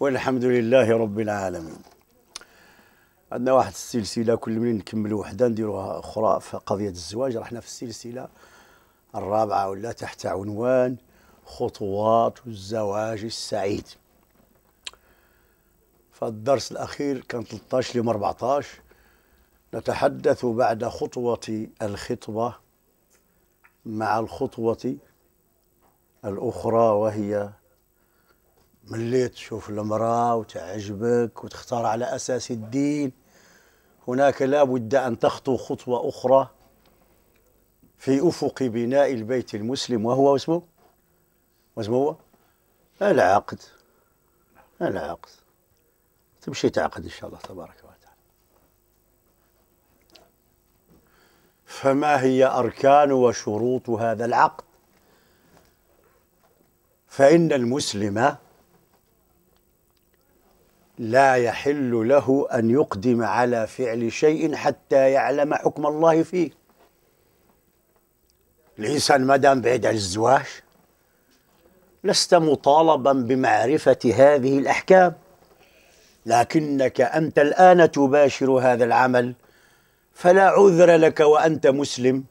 والحمد لله رب العالمين عندنا واحد السلسله كل من نكمل وحده نديروها اخرى في قضيه الزواج رحنا في السلسله الرابعه ولا تحت عنوان خطوات الزواج السعيد فالدرس الاخير كان 13 ل 14 نتحدث بعد خطوه الخطبه مع الخطوه الاخرى وهي ملي تشوف المرأة وتعجبك وتختار على أساس الدين هناك لا بد أن تخطو خطوة أخرى في أفق بناء البيت المسلم وهو اسمه واسمه هو العقد العقد تمشي تعقد إن شاء الله تبارك وتعالى فما هي أركان وشروط هذا العقد فإن المسلمه لا يحل له أن يقدم على فعل شيء حتى يعلم حكم الله فيه الإنسان ما دام بعيد عن الزواج لست مطالبا بمعرفة هذه الأحكام لكنك أنت الآن تباشر هذا العمل فلا عذر لك وأنت مسلم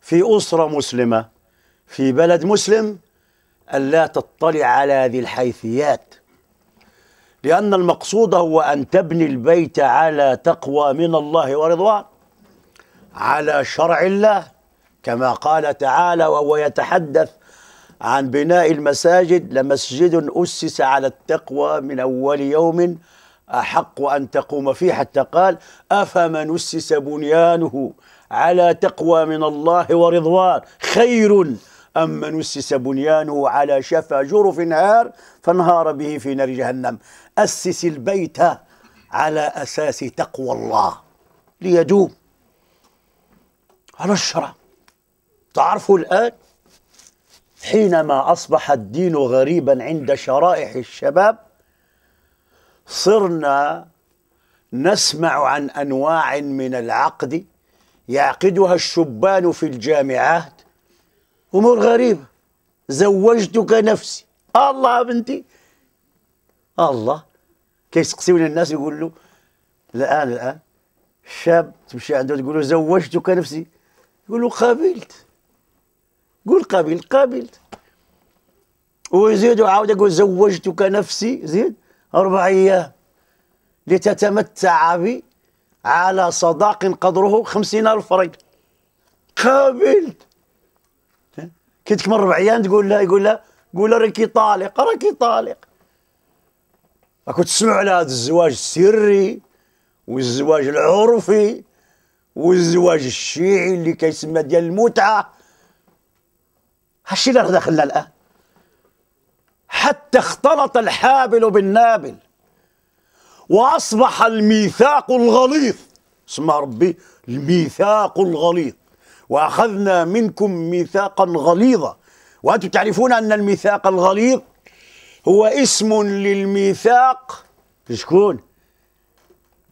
في أسرة مسلمة في بلد مسلم ألا تطلع على هذه الحيثيات لأن المقصود هو أن تبني البيت على تقوى من الله ورضوان على شرع الله كما قال تعالى وهو يتحدث عن بناء المساجد لمسجد أسس على التقوى من أول يوم أحق أن تقوم فيه حتى قال أفمن أسس بنيانه على تقوى من الله ورضوان خير أما نسس بنيانه على شفا جرف هار فانهار به في نار جهنم أسس البيت على أساس تقوى الله ليدوم على الشرع تعرفوا الآن حينما أصبح الدين غريبا عند شرائح الشباب صرنا نسمع عن أنواع من العقد يعقدها الشبان في الجامعات امور غريبه زوجتك نفسي الله بنتي الله كيسقسيونا الناس يقول له الان الان الشاب تمشي عنده تقول له زوجتك نفسي يقول له قابلت قول قابلت قابلت ويزيد وعاود يقول زوجتك نفسي زيد اربع ايام لتتمتع بي على صداق قدره خمسين ألف ريال قابلت كي تكمل ربع ايام تقول لها يقول لها قول لها راكي طالق راكي طالق راكو تسمعوا على هذا الزواج السري والزواج العرفي والزواج الشيعي اللي كيسمى ديال المتعه هادشي اللي راه داخل الان حتى اختلط الحابل بالنابل واصبح الميثاق الغليظ اسمع ربي الميثاق الغليظ واخذنا منكم ميثاقا غليظا وانتم تعرفون ان الميثاق الغليظ هو اسم للميثاق شكون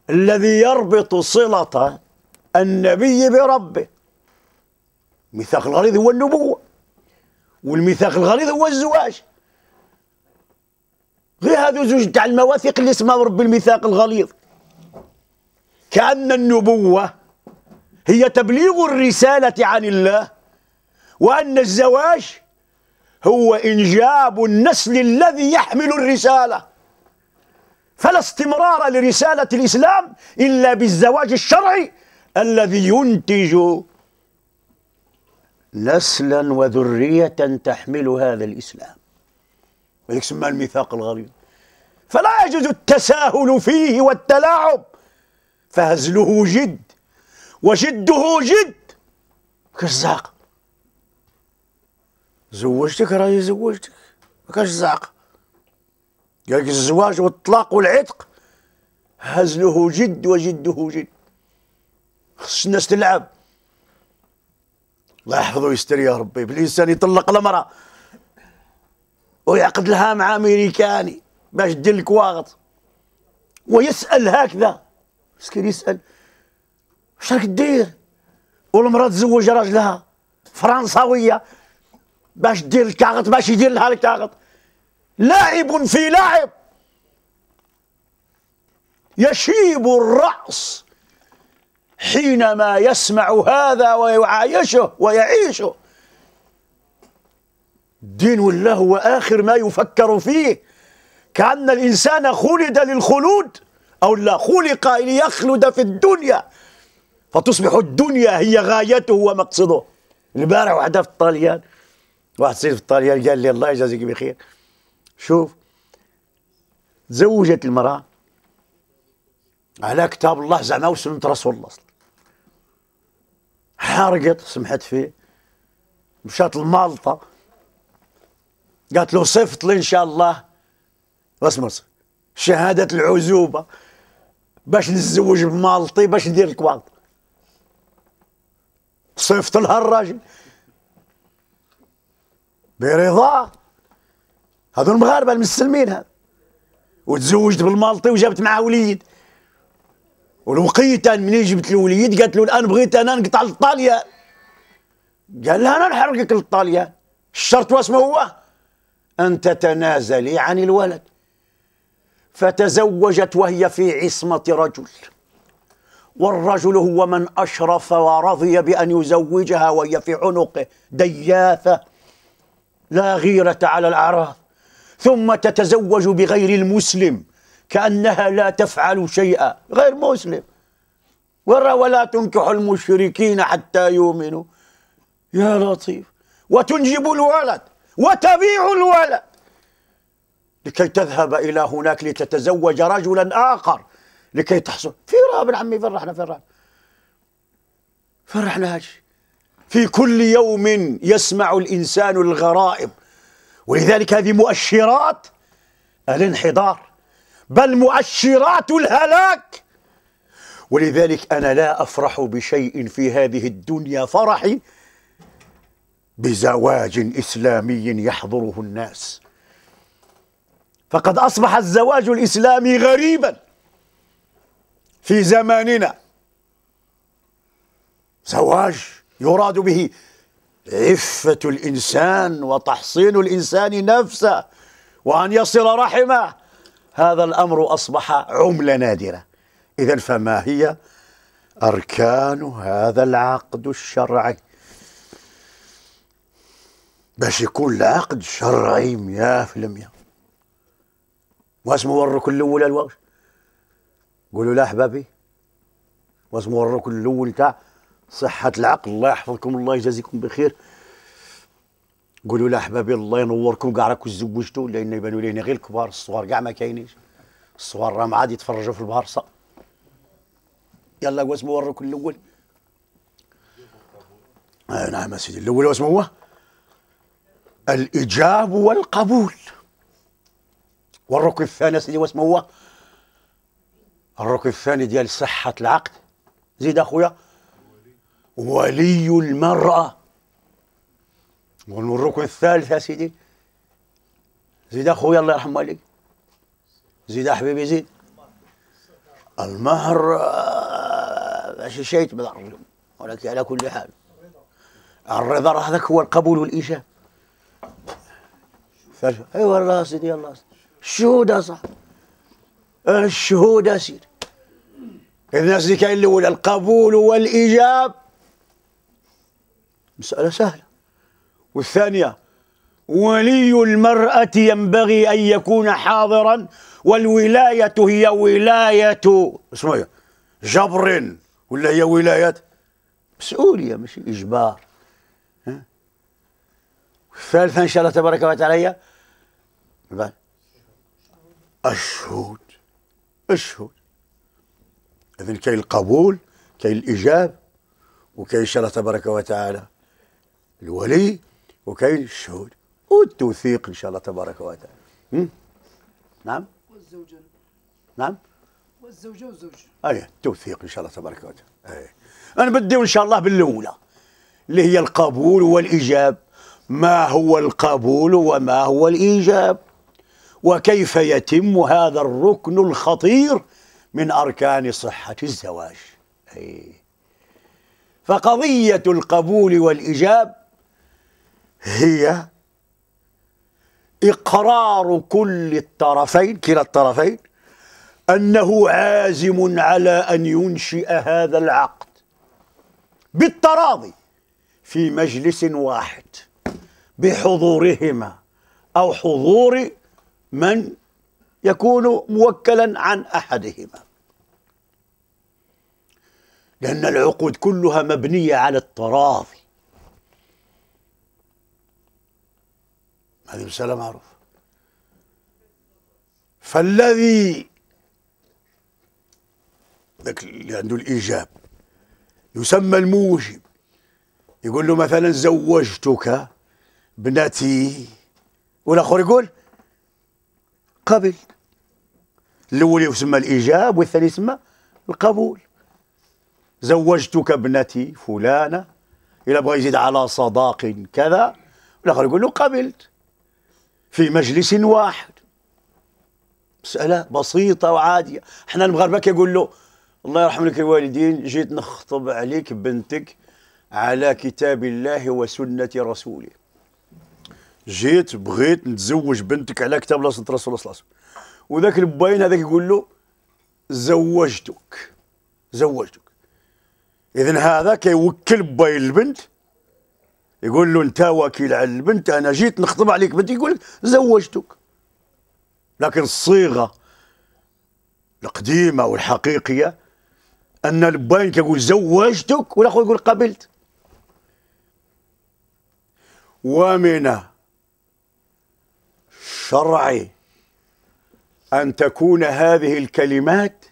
الذي يربط صله النبي بربه الميثاق الغليظ هو النبوه والميثاق الغليظ هو الزواج غير هذو زوج تاع المواثيق اللي اسمها رب الميثاق الغليظ كأن النبوة هي تبليغ الرسالة عن الله وأن الزواج هو إنجاب النسل الذي يحمل الرسالة فلا استمرار لرسالة الإسلام إلا بالزواج الشرعي الذي ينتج نسلا وذرية تحمل هذا الإسلام ويسمى الميثاق الغليظ فلا يجوز التساهل فيه والتلاعب فهزله جد وجده جد كزاق زوجتك راهي زوجتك ما كانش زعق قالك الزواج والطلاق والعتق هزله جد وجده جد خص الناس تلعب الله يحفظه ويستر يا ربي بالانسان يطلق المراه ويعقد لها مع امريكاني باش دير لك واغط ويسال هكذا مسكين يسال واش راك دير والمراه تزوج راجلها فرنساويه باش دير الكاغط باش يدير لها الكاغط لاعب في لاعب يشيب الرأس حينما يسمع هذا ويعايشه ويعيشه الدين والله هو آخر ما يفكر فيه كأن الإنسان خلد للخلود أو لا خلق ليخلد في الدنيا فتصبح الدنيا هي غايته ومقصده البارح واحد في الطاليان واحد سيد في الطاليان قال لي الله يجازيك بخير شوف تزوجت المرأة على كتاب الله زعما وسنة رسول الله حارقت سمحت فيه مشات لمالطا قالت له صفت لي إن شاء الله واسمع شهادة العزوبة باش نتزوج بمالطي باش ندير والطا صفت لها الراجل برضا هذو المغاربه المسلمين هذا وتزوجت بالمالطي وجابت معاه وليد ولقيت منين جبت له وليد قالت له الان بغيت انا نقطع للطاليان قال لها انا نحرقك للطاليان الشرط واسمه هو ان تتنازلي عن الولد فتزوجت وهي في عصمه رجل والرجل هو من أشرف ورضي بأن يزوجها وهي في عنقه دياثة لا غيرة على الأعراض ثم تتزوج بغير المسلم كأنها لا تفعل شيئا غير مسلم ورا ولا تنكح المشركين حتى يؤمنوا يا لطيف وتنجب الولد وتبيع الولد لكي تذهب إلى هناك لتتزوج رجلا آخر لكي تحصل في ابن عمي فرحنا فرحنا فرحنا هاش في كل يوم يسمع الإنسان الغرائب ولذلك هذه مؤشرات الانحدار بل مؤشرات الهلاك ولذلك أنا لا أفرح بشيء في هذه الدنيا فرحي بزواج إسلامي يحضره الناس فقد أصبح الزواج الإسلامي غريباً في زماننا زواج يراد به عفة الإنسان وتحصين الإنسان نفسه وأن يصل رحمه هذا الأمر أصبح عملة نادرة إذا فما هي أركان هذا العقد الشرعي باش يكون العقد شرعي 100% في واسمه الركن الأول الواش قولوا له احبابي واسمه الركن الاول تاع صحه العقل الله يحفظكم الله يجازيكم بخير قولوا له احبابي الله ينوركم كاع راكم تزوجتوا لان يبانوا لينا غير الكبار الصغار كاع ما كاينينش الصغار راهم عاد يتفرجوا في البارصه يلا واسمه الركن الاول آه نعم سيدي الاول واسمه هو الاجاب والقبول والركن الثاني سيدي واسمه هو الركن الثاني ديال صحة العقد زيد أخويا ولي المرأة والركن الثالث يا سيدي زيد أخويا الله يرحم والديك زيد حبيبي زيد المهر ماشي آه، شيء ولكن على كل حال الرضا هذاك هو القبول والإجابة ايوا الله سيدي الله الشهود صح الشهود أسير الناس دي كاين الأولى القبول والإيجاب مسألة سهلة والثانية ولي المرأة ينبغي أن يكون حاضرا والولاية هي ولاية اسمها جبر ولا هي ولاية مسؤولية مش إجبار الثالثة إن شاء الله تبارك وتعالى الشهود اشهر إذن كاين القبول كاين الاجاب وكاين إن شاء الله تبارك وتعالى الولي وكاين الشهود والتوثيق إن شاء الله تبارك وتعالى نعم والزوجة نعم والزوجة والزوج اي التوثيق إن شاء الله تبارك وتعالى اي أنا بدي إن شاء الله بالأولى اللي هي القبول والإجاب ما هو القبول وما هو الإيجاب وكيف يتم هذا الركن الخطير من أركان صحة الزواج أي فقضية القبول والإجاب هي إقرار كل الطرفين كلا الطرفين أنه عازم على أن ينشئ هذا العقد بالتراضي في مجلس واحد بحضورهما أو حضور من يكون موكلا عن احدهما لان العقود كلها مبنيه على التراضي هذه مساله معروفه فالذي ذاك اللي عنده الايجاب يسمى الموجب يقول له مثلا زوجتك بنتي والاخر يقول قبل الاول يسمى الايجاب والثاني يسمى القبول زوجتك ابنتي فلانه الا بغى يزيد على صداق كذا الاخر يقول له قبلت في مجلس واحد مساله بسيطه وعاديه احنا المغاربه كيقول له الله يرحم لك الوالدين جيت نخطب عليك بنتك على كتاب الله وسنه رسوله جيت بغيت نتزوج بنتك على كتاب بلاصه رسول الله صلى الله عليه وسلم وذاك الباين هذاك يقول له زوجتك زوجتك اذا هذا كيوكل باين البنت يقول له انت وكيل على البنت انا جيت نخطب عليك بنتي يقول لك زوجتك لكن الصيغه القديمه والحقيقيه ان الباين كيقول زوجتك والاخر يقول قبلت ومن الشرعي أن تكون هذه الكلمات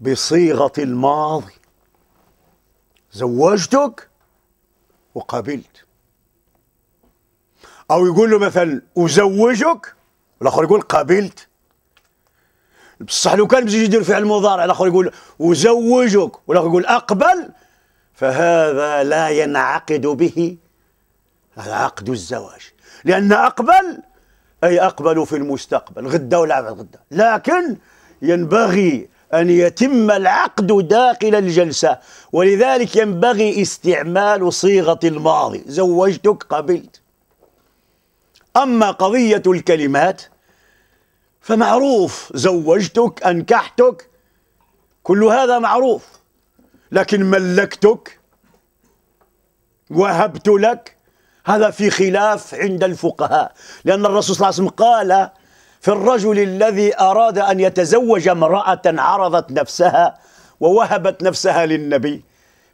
بصيغة الماضي زوجتك وقابلت أو يقول له مثلا أزوجك الآخر يقول قابلت بصح لو كان بزيد يدير فعل مضارع الاخر يقول ازوجك والاخر يقول اقبل فهذا لا ينعقد به عقد الزواج لان اقبل أي أقبلوا في المستقبل غدا ولا بعد غدا لكن ينبغي أن يتم العقد داخل الجلسة ولذلك ينبغي استعمال صيغة الماضي زوجتك قبلت أما قضية الكلمات فمعروف زوجتك أنكحتك كل هذا معروف لكن ملكتك وهبت لك هذا في خلاف عند الفقهاء لأن الرسول صلى الله عليه وسلم قال في الرجل الذي أراد أن يتزوج امرأة عرضت نفسها ووهبت نفسها للنبي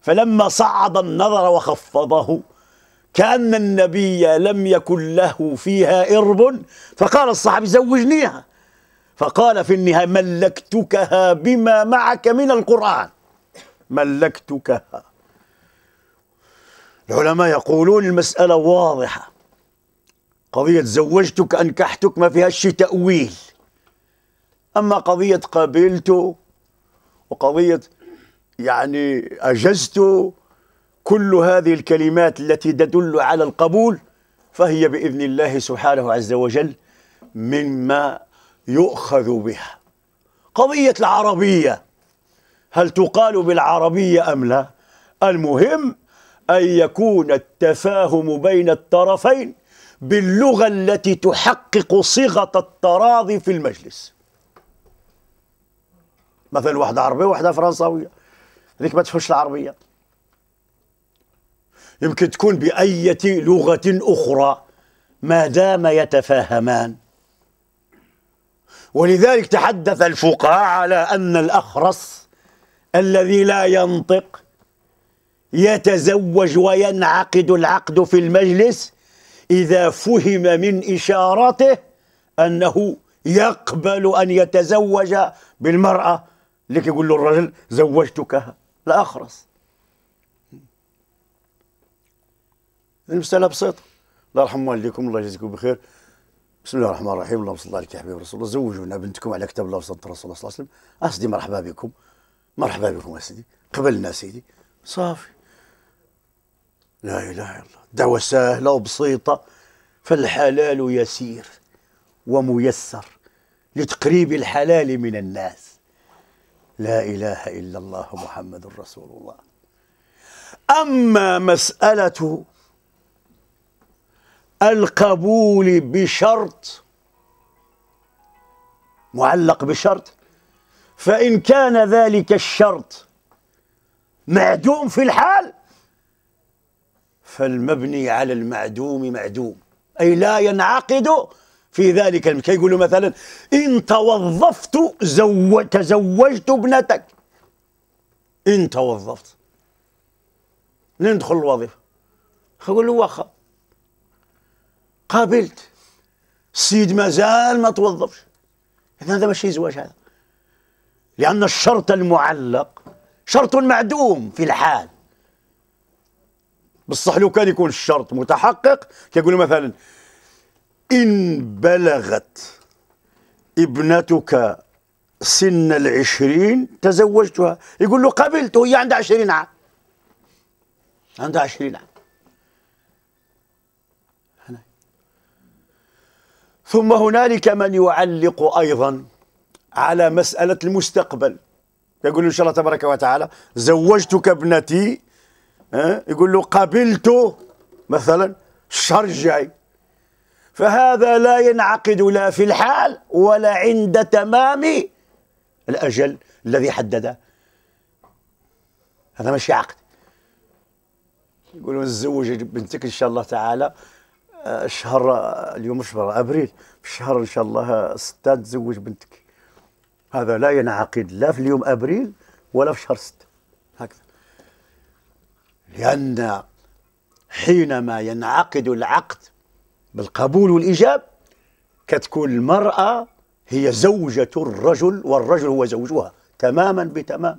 فلما صعد النظر وخفضه كأن النبي لم يكن له فيها إرب فقال الصحابي زوجنيها فقال في النهاية ملكتكها بما معك من القرآن ملكتكها العلماء يقولون المسألة واضحة قضية زوجتك أنكحتك ما فيها شيء تأويل أما قضية قابلته وقضية يعني أجزته كل هذه الكلمات التي تدل على القبول فهي بإذن الله سبحانه عز وجل مما يؤخذ بها قضية العربية هل تقال بالعربية أم لا المهم أن يكون التفاهم بين الطرفين باللغة التي تحقق صيغة التراضي في المجلس مثلا واحدة عربية وواحدة فرنساوية هذيك ما تفهمش العربية يمكن تكون بأية لغة أخرى ما دام يتفاهمان ولذلك تحدث الفقهاء على أن الأخرس الذي لا ينطق يتزوج وينعقد العقد في المجلس إذا فهم من إشارته أنه يقبل أن يتزوج بالمرأة لك يقول له الرجل زوجتك لا أخرس المسألة بسيطة الله يرحم والديكم الله يجزيكم بخير بسم الله الرحمن الرحيم اللهم صل على عليك يا حبيب رسول الله زوجونا بنتكم على كتاب الله وسنة رسول الله صلى الله عليه وسلم أسدي مرحبا بكم مرحبا بكم أسدي قبلنا سيدي صافي لا إله إلا الله دعوة سهلة وبسيطة فالحلال يسير وميسر لتقريب الحلال من الناس لا إله إلا الله محمد رسول الله أما مسألة القبول بشرط معلق بشرط فإن كان ذلك الشرط معدوم في الحال فالمبني على المعدوم معدوم أي لا ينعقد في ذلك كيقولوا مثلا إن توظفت زو... تزوجت ابنتك إن توظفت ندخل الوظيفة أقول له واخا قابلت السيد مازال ما توظفش إذا هذا ماشي زواج هذا لأن الشرط المعلق شرط معدوم في الحال بصح لو كان يكون الشرط متحقق كيقول مثلا إن بلغت ابنتك سن العشرين تزوجتها يقول له قبلت وهي عندها عشرين عام عندها عشرين عام هنا. ثم هنالك من يعلق أيضا على مسألة المستقبل يقول إن شاء الله تبارك وتعالى زوجتك ابنتي ها يقول له قبلت مثلا الشهر الجاي فهذا لا ينعقد لا في الحال ولا عند تمام الأجل الذي حدده هذا ماشي عقد يقولوا نتزوج بنتك إن شاء الله تعالى آه، شهر آه، اليوم شهر أبريل في شهر إن شاء الله آه، ستة تزوج بنتك هذا لا ينعقد لا في اليوم أبريل ولا في شهر ستة لأن حينما ينعقد العقد بالقبول والإيجاب كتكون المرأة هي زوجة الرجل والرجل هو زوجها تماما بتمام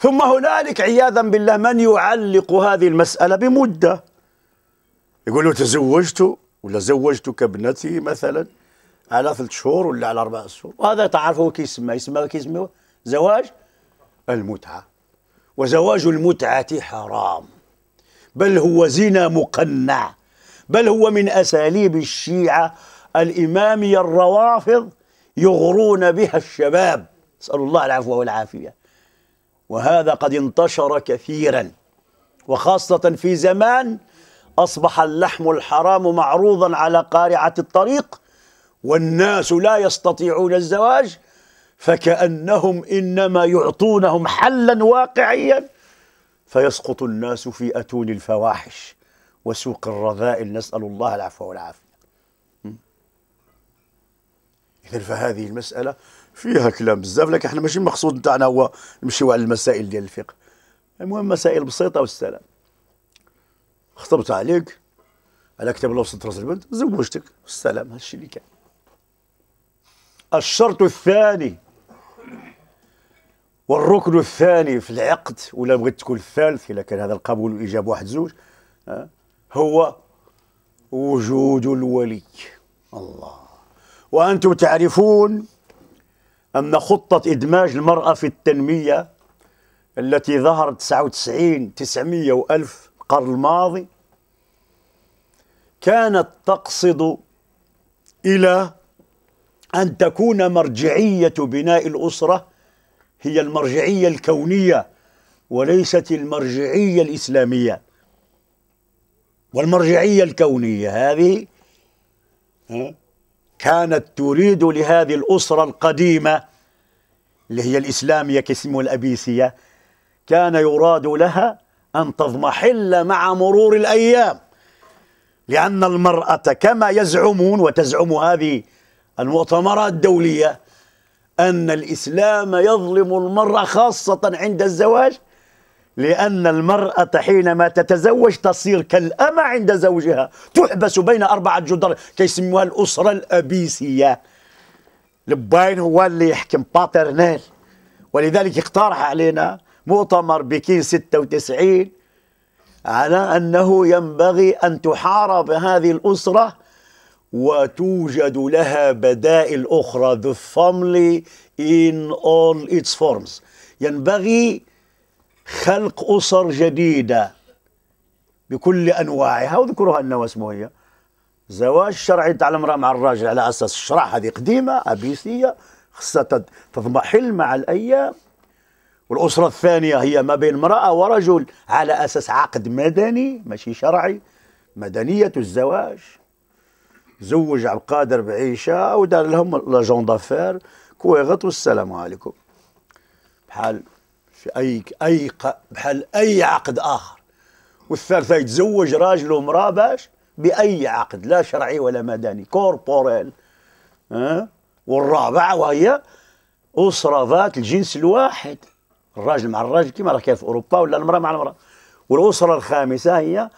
ثم هنالك عياذا بالله من يعلق هذه المسألة بمدة يقول له تزوجت ولا زوجتك ابنتي مثلا على ثلاث شهور ولا على أربع شهور وهذا تعرفه كيسمى يسمى كيسمى زواج المتعة وزواج المتعة حرام بل هو زنا مقنع بل هو من أساليب الشيعة الإمامية الروافض يغرون بها الشباب نسأل الله العفو والعافية وهذا قد انتشر كثيرا وخاصة في زمان أصبح اللحم الحرام معروضا على قارعة الطريق والناس لا يستطيعون الزواج فكأنهم إنما يعطونهم حلا واقعيا فيسقط الناس في أتون الفواحش وسوق الرذائل نسأل الله العفو والعافية إذا فهذه المسألة فيها كلام بزاف لكن احنا ماشي المقصود نتاعنا هو نمشيو على المسائل ديال الفقه المهم مسائل بسيطة والسلام خطبت عليك على كتاب الله وسط راس البنت زوجتك والسلام هادشي اللي كان الشرط الثاني والركن الثاني في العقد ولا بغيت تكون الثالث الا كان هذا القبول والاجابه واحد زوج هو وجود الولي الله وانتم تعرفون ان خطه ادماج المراه في التنميه التي ظهرت 99 900 و1000 القرن الماضي كانت تقصد الى ان تكون مرجعيه بناء الاسره هي المرجعية الكونية وليست المرجعية الإسلامية والمرجعية الكونية هذه كانت تريد لهذه الأسرة القديمة اللي هي الإسلامية كاسمه الأبيسية كان يراد لها أن تضمحل مع مرور الأيام لأن المرأة كما يزعمون وتزعم هذه المؤتمرات الدولية أن الإسلام يظلم المرأة خاصة عند الزواج لأن المرأة حينما تتزوج تصير كالأمة عند زوجها تحبس بين أربعة جدر كيسموها الأسرة الأبيسية لباين هو اللي يحكم باترنال ولذلك اقترح علينا مؤتمر بكين 96 على أنه ينبغي أن تحارب هذه الأسرة وتوجد لها بدائل أخرى the family in all its forms ينبغي خلق أسر جديدة بكل أنواعها وذكرها أنه اسمه هي زواج شرعي تاع المرأة مع الراجل على أساس الشرع هذه قديمة أبيسية خصها تضمحل مع الأيام والأسرة الثانية هي ما بين امرأة ورجل على أساس عقد مدني ماشي شرعي مدنية الزواج زوج عبد القادر بعيشه ودار لهم لا جون دافير كويغط والسلام عليكم بحال في اي اي بحال اي عقد اخر والثالثه يتزوج راجل ومراه باش باي عقد لا شرعي ولا مدني كوربوريل أه؟ والرابعه وهي اسره ذات الجنس الواحد الراجل مع الراجل كما راه كاين في اوروبا ولا المراه مع المراه والاسره الخامسه هي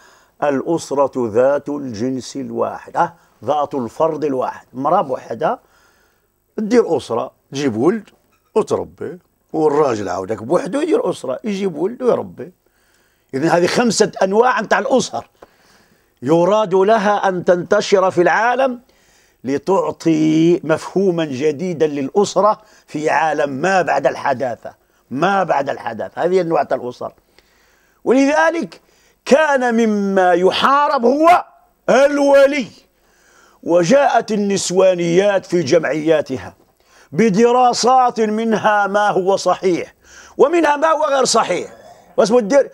الاسره ذات الجنس الواحد أه؟ ذات الفرد الواحد مرأة بوحدها تدير أسرة تجيب ولد وتربي والراجل عاودك بوحده يدير أسرة يجيب ولد ويربي إذا هذه خمسة أنواع نتاع الأسر يراد لها أن تنتشر في العالم لتعطي مفهوما جديدا للأسرة في عالم ما بعد الحداثة ما بعد الحداثة هذه أنواع الأسر ولذلك كان مما يحارب هو الولي وجاءت النسوانيات في جمعياتها بدراسات منها ما هو صحيح ومنها ما هو غير صحيح واسم الدر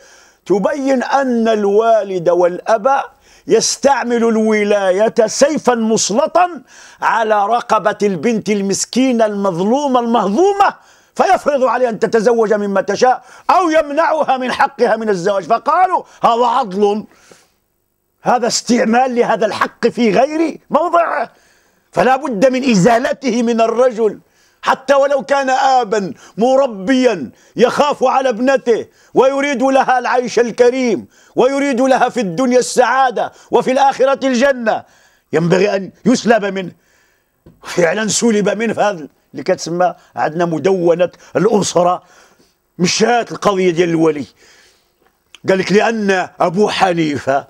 تبين أن الوالد والأب يستعمل الولاية سيفا مسلطا على رقبة البنت المسكينة المظلومة المهضومة فيفرض عليها أن تتزوج مما تشاء أو يمنعها من حقها من الزواج فقالوا هذا عضل هذا استعمال لهذا الحق في غير موضعه فلا بد من إزالته من الرجل حتى ولو كان آبا مربيا يخاف على ابنته ويريد لها العيش الكريم ويريد لها في الدنيا السعادة وفي الآخرة الجنة ينبغي أن يسلب منه فعلا سلب منه هذا اللي كتسمى عندنا مدونة الأسرة مشات القضية ديال الولي قال لك لأن أبو حنيفة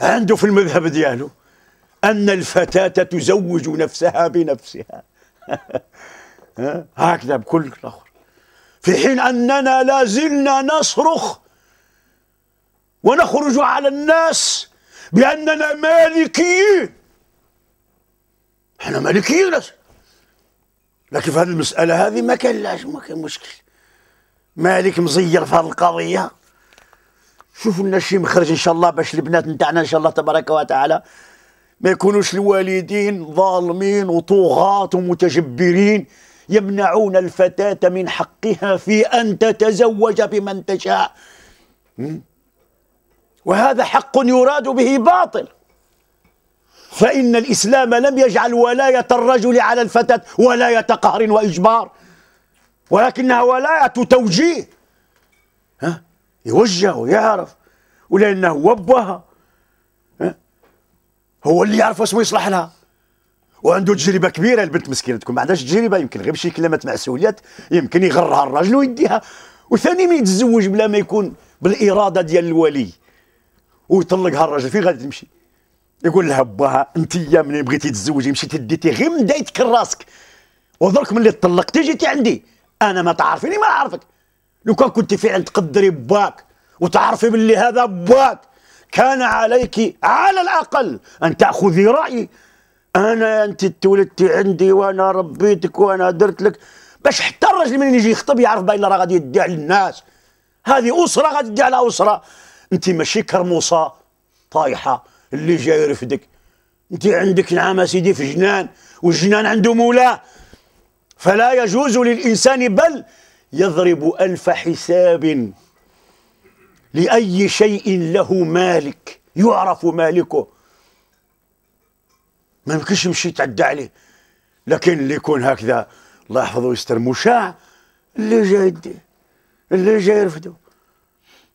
عنده في المذهب ديالو أن الفتاة تزوج نفسها بنفسها هكذا بكل الأخر في حين أننا لا زلنا نصرخ ونخرج على الناس بأننا مالكيين احنا مالكيين لكن في هذه المسألة هذه ما كان لاش ما كان مشكل مالك مزير في هذه القضية شوفوا لنا شي مخرج ان شاء الله باش البنات نتاعنا ان شاء الله تبارك وتعالى ما يكونوش الوالدين ظالمين وطغاة ومتجبرين يمنعون الفتاة من حقها في أن تتزوج بمن تشاء وهذا حق يراد به باطل فإن الإسلام لم يجعل ولاية الرجل على الفتاة ولاية قهر وإجبار ولكنها ولاية توجيه ها يوجه ويعرف ولانه هو بواها هو اللي يعرف واش يصلح لها وعنده تجربه كبيره البنت مسكينه تكون ما عندهاش تجربه يمكن غير بشي كلمات معسوليات يمكن يغرها الراجل ويديها وثاني ما يتزوج بلا ما يكون بالاراده ديال الولي ويطلقها الراجل فين غادي تمشي يقول لها باها انت يا من بغيتي تتزوجي مشيتي ديتي غير من دايتك راسك ودرك ملي طلقتي جيتي عندي انا ما تعرفيني ما نعرفك لو كان كنت عند تقدري باك وتعرفي باللي هذا باك كان عليك على الأقل أن تأخذي رأيي أنا أنت تولدتي عندي وأنا ربيتك وأنا درت لك باش حتى الراجل من يجي يخطب يعرف باين راه غادي يدي على الناس هذه أسرة غادي يدي على أسرة أنت ماشي كرموصة طايحة اللي جاي يرفدك أنت عندك نعم سيدي في جنان والجنان عنده مولاه فلا يجوز للإنسان بل يضرب ألف حساب لأي شيء له مالك يعرف مالكه ما يمكنش يمشي يتعدى عليه لكن اللي يكون هكذا الله يحفظه ويستر مشاع اللي جاي يديه اللي جاي يرفده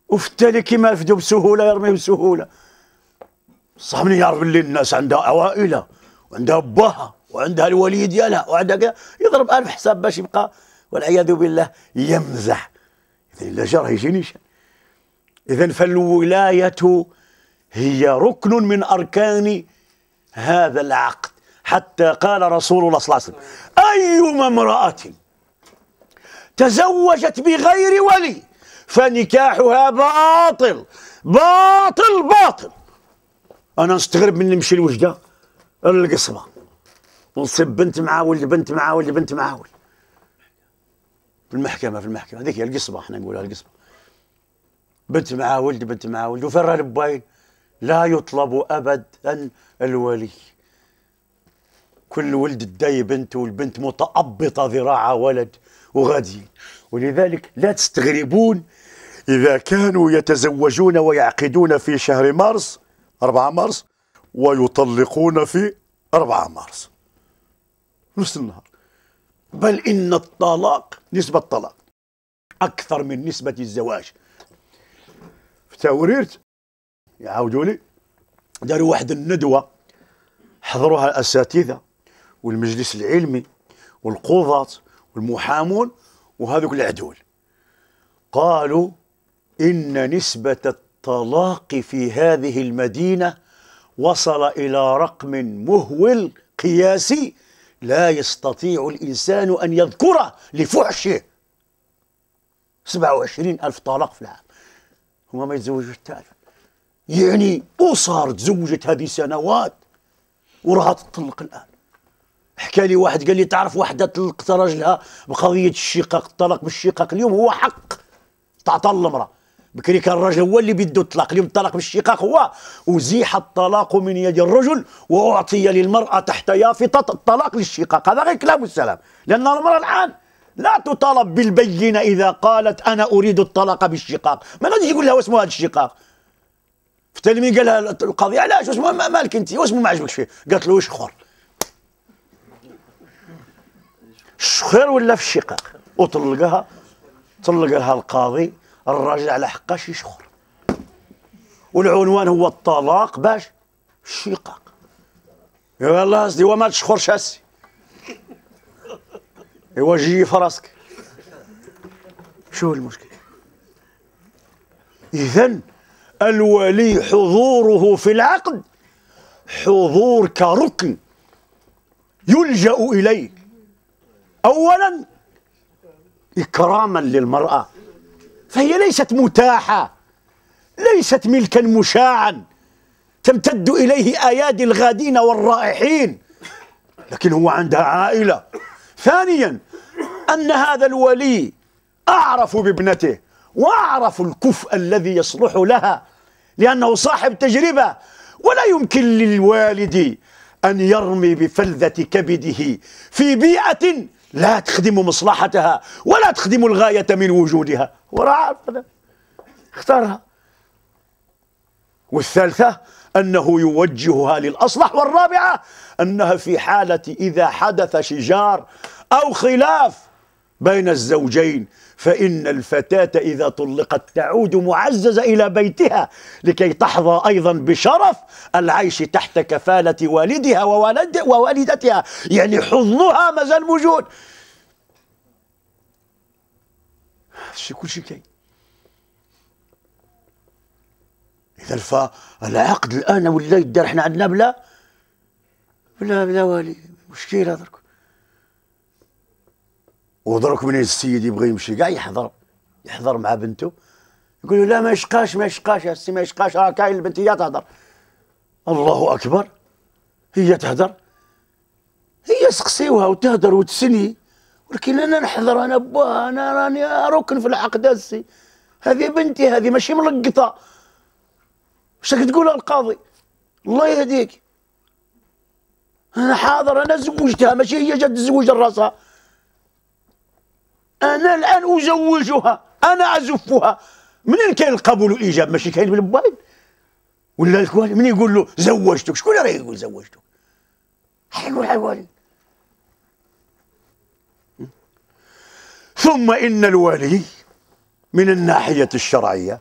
وفي التالي كيما يرفده بسهوله يرميه بسهوله صح من يعرف اللي الناس عندها عوائلها وعندها باها وعندها الولي ديالها وعندها كذا يضرب ألف حساب باش يبقى والعياذ بالله يمزح إذا لا جرى يجينيش إذا فالولاية هي ركن من أركان هذا العقد حتى قال رسول الله صلى الله عليه وسلم أيما امرأة تزوجت بغير ولي فنكاحها باطل باطل باطل انا نستغرب من نمشي لوجده القصبه ونصيب بنت مع ولد بنت مع ولد بنت مع ولد في المحكمه في المحكمه هذيك هي القصبه احنا نقولها القصبه بنت مع ولد بنت مع ولد وفر الباين لا يطلب ابدا الولي كل ولد داي بنت والبنت متأبطة ذراع ولد وغاديين ولذلك لا تستغربون إذا كانوا يتزوجون ويعقدون في شهر مارس 4 مارس ويطلقون في 4 مارس نفس النهار بل إن الطلاق نسبة الطلاق أكثر من نسبة الزواج في توريرت يعاودوا لي داروا واحد الندوة حضروها الأساتذة والمجلس العلمي والقضاة والمحامون وهذوك العدول قالوا إن نسبة الطلاق في هذه المدينة وصل إلى رقم مهول قياسي لا يستطيع الإنسان أن يذكره لفحشه 27 ألف طلاق في العام هما ما يتزوجوش التالف يعني أسر تزوجت هذه سنوات وراها تطلق الآن حكى لي واحد قال لي تعرف واحدة طلقت راجلها بقضية الشقاق الطلاق بالشقاق اليوم هو حق تعطى المرأة بكري كان الرجل هو اللي بده الطلاق اليوم الطلاق بالشقاق هو ازيح الطلاق من يد الرجل واعطي للمراه تحت يافطه الطلاق للشقاق هذا غير كلام السلام لان المراه الان لا تطالب بالبينه اذا قالت انا اريد الطلاق بالشقاق ما غاديش يقول لها واسمه هذا الشقاق فتلمي قال لها القاضي علاش واسمه مالك انت واسمه ما عجبكش فيه قالت له واش خور الشخير ولا في الشقاق وطلقها طلق لها القاضي الراجل على حقاش يشخر والعنوان هو الطلاق باش الشقاق يا الله اسدي وما تشخرش اسي ايوا جي فراسك شو المشكل اذا الولي حضوره في العقد حضور كركن يلجا اليه اولا اكراما للمراه فهي ليست متاحة ليست ملكا مشاعا تمتد إليه أيادي الغادين والرائحين لكن هو عندها عائلة ثانيا أن هذا الولي أعرف بابنته وأعرف الكفء الذي يصلح لها لأنه صاحب تجربة ولا يمكن للوالد أن يرمي بفلذة كبده في بيئة لا تخدم مصلحتها ولا تخدم الغاية من وجودها وراح عارف هذا اختارها والثالثة أنه يوجهها للأصلح والرابعة أنها في حالة إذا حدث شجار أو خلاف بين الزوجين فإن الفتاة إذا طلقت تعود معززة إلى بيتها لكي تحظى أيضا بشرف العيش تحت كفالة والدها ووالدتها يعني حضنها ما زال موجود هادشي كلشي كاين اذا فالعقد الان ولا يدار حنا عندنا بلا بلا بلا والي مشكله درك ودرك من السيد يبغي يمشي كاع يحضر يحضر مع بنته يقول له لا ما يشقاش ما يشقاش يا سي ما يشقاش راه كاين البنت هي تهضر الله اكبر هي تهضر هي سقسيوها وتهضر وتسني ولكن انا نحضر انا باه انا راني ركن في العقد هسي هذه بنتي هذه ماشي ملقطه واش تقول القاضي الله يهديك انا حاضر انا زوجتها ماشي هي جات تزوج راسها انا الان ازوجها انا ازفها منين كاين القبول والايجاب ماشي كاين بالباين ولا الكوالي من يقول له زوجتك شكون راه يقول زوجتك حيقول حيوالي ثم إن الولي من الناحية الشرعية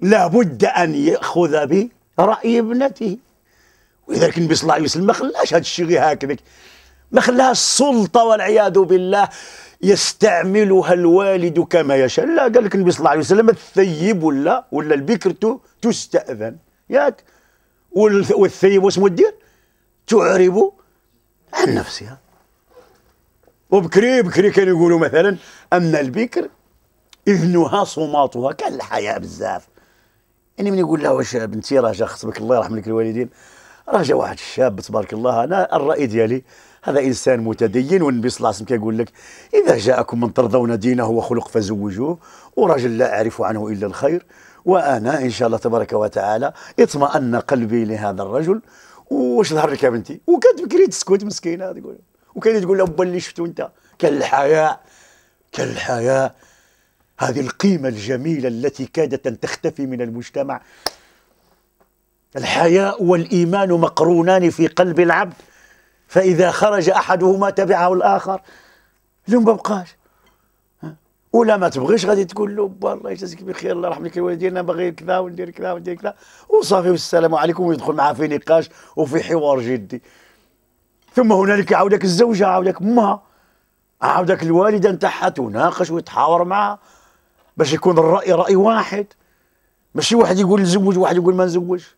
لابد أن يأخذ برأي ابنته ولذلك النبي صلى الله عليه وسلم ما خلاش هاد الشيء غير ما خلاش السلطة والعياذ بالله يستعملها الوالد كما يشاء لا قال لك النبي صلى الله عليه وسلم الثيب ولا ولا البكر تستأذن ياك والثيب واش الدين تعرب عن نفسها وبكري بكري كانوا يقولوا مثلا أما البكر إذنها صماتها كان الحياة بزاف يعني من يقول له واش بنتي راه جا خصبك الله يرحم لك الوالدين راه جا واحد الشاب تبارك الله انا الراي ديالي هذا انسان متدين والنبي صلى الله عليه وسلم كيقول لك اذا جاءكم من ترضون دينه وخلق فزوجوه ورجل لا اعرف عنه الا الخير وانا ان شاء الله تبارك وتعالى اطمأن قلبي لهذا الرجل واش ظهر لك يا بنتي وكانت بكري تسكت مسكينه تقول وكان تقول ابا اللي شفتو انت كالحياء كالحياء هذه القيمة الجميلة التي كادت أن تختفي من المجتمع الحياء والإيمان مقرونان في قلب العبد فإذا خرج أحدهما تبعه الآخر لهم ما بقاش ولا ما تبغيش غادي تقول له الله يجازيك بخير الله يرحم لك انا باغي كذا وندير كذا وندير كذا وصافي والسلام عليكم ويدخل معاه في نقاش وفي حوار جدي ثم هنالك عاودك الزوجه عاودك امها عاودك الوالده نتاعها تناقش ويتحاور معها باش يكون الراي راي واحد ماشي واحد يقول نزوج واحد يقول ما نزوجش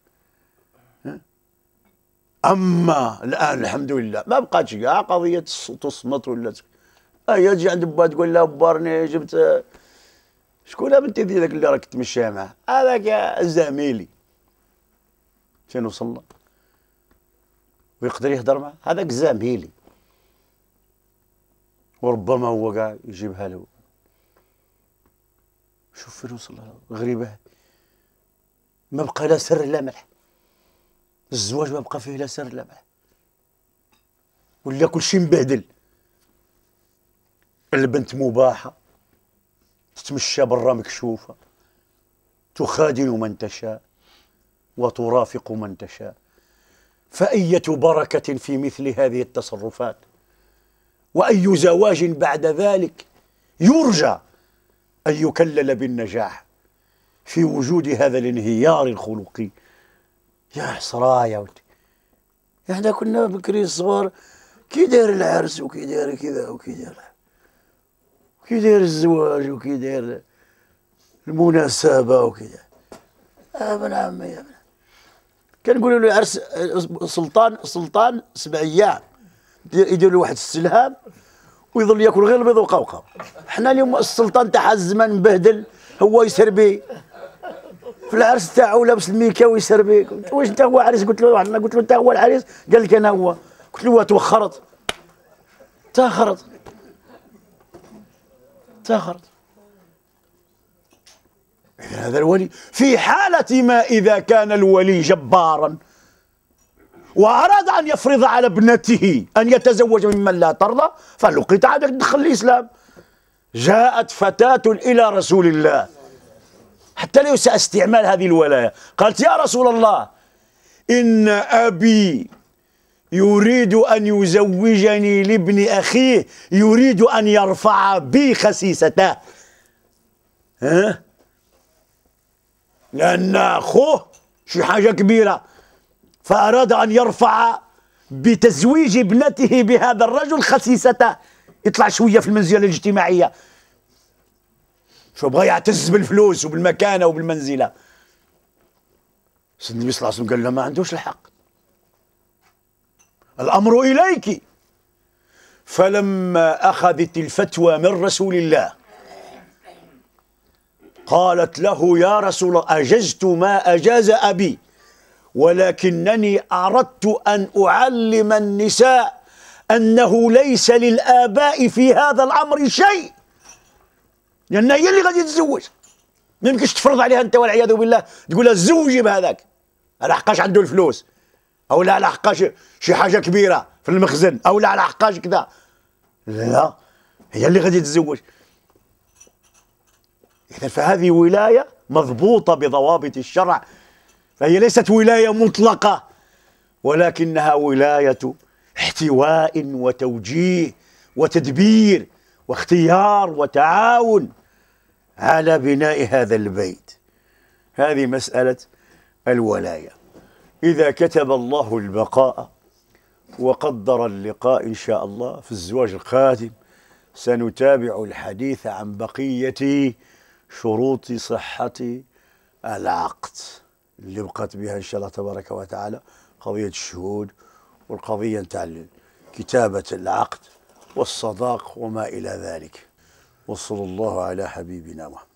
اما الان الحمد لله ما بقاتش كاع قضيه تصمت ولا هي تجي عند با تقول لها بارني جبت شكون بنتي ديالك اللي راك تمشي معاه هذاك زميلي فين وصلنا ويقدر يهضر هذا هذاك زميلي وربما هو كاع يجيبها له شوف فين وصل غريبه ما بقى لا سر لا ملح الزواج ما بقى فيه لا سر لا ملح ولا كل شيء مبهدل البنت مباحه تتمشى برا مكشوفه تخادن من تشاء وترافق من تشاء فأية بركة في مثل هذه التصرفات وأي زواج بعد ذلك يرجى أن يكلل بالنجاح في وجود هذا الانهيار الخلقي يا حسرا يا ولدي احنا كنا بكري الصغار كي داير العرس وكي داير كذا وكي داير كي داير الزواج وكي داير المناسبة وكذا يا آه، ابن عمي يا ابن كنقولوا له عرس سلطان سلطان سبع ايام يدير له واحد السلهام ويظل ياكل غير البيض والقوقه حنا اليوم السلطان تاع الزمان مبهدل هو يسربي في العرس تاعو لابس الميكا ويسربي قلت واش انت هو عريس قلت له واحد قلت له انت هو العريس قال لك انا هو قلت له توخرت تاخرت تاخرت هذا الولي في حالة ما إذا كان الولي جبارا وأراد أن يفرض على ابنته أن يتزوج ممن لا ترضى فلقيت عاد تدخل الإسلام جاءت فتاة إلى رسول الله حتى لا يساء استعمال هذه الولاية قالت يا رسول الله إن أبي يريد أن يزوجني لابن أخيه يريد أن يرفع بي خسيسته ها لأن أخوه شي حاجة كبيرة فأراد أن يرفع بتزويج ابنته بهذا الرجل خسيسته يطلع شوية في المنزلة الاجتماعية شو بغى يعتز بالفلوس وبالمكانة وبالمنزلة سيدنا النبي صلى الله عليه وسلم قال له ما عندوش الحق الأمر إليك فلما أخذت الفتوى من رسول الله قالت له يا رسول أجزت ما أجاز أبي ولكنني أردت أن أعلم النساء أنه ليس للآباء في هذا الأمر شيء لأن يعني هي اللي غادي تتزوج ما يمكنش تفرض عليها أنت والعياذ بالله تقول لها تزوجي بهذاك على حقاش عنده الفلوس أو لا على حقاش شي حاجة كبيرة في المخزن أو لا على حقاش كذا لا هي اللي غادي تتزوج إذا فهذه ولاية مضبوطة بضوابط الشرع فهي ليست ولاية مطلقة ولكنها ولاية احتواء وتوجيه وتدبير واختيار وتعاون على بناء هذا البيت هذه مسألة الولاية إذا كتب الله البقاء وقدر اللقاء إن شاء الله في الزواج القادم سنتابع الحديث عن بقية شروط صحة العقد اللي بقت بها إن شاء الله تبارك وتعالى قضية الشهود والقضية نتاع كتابة العقد والصداق وما إلى ذلك وصلى الله على حبيبنا محمد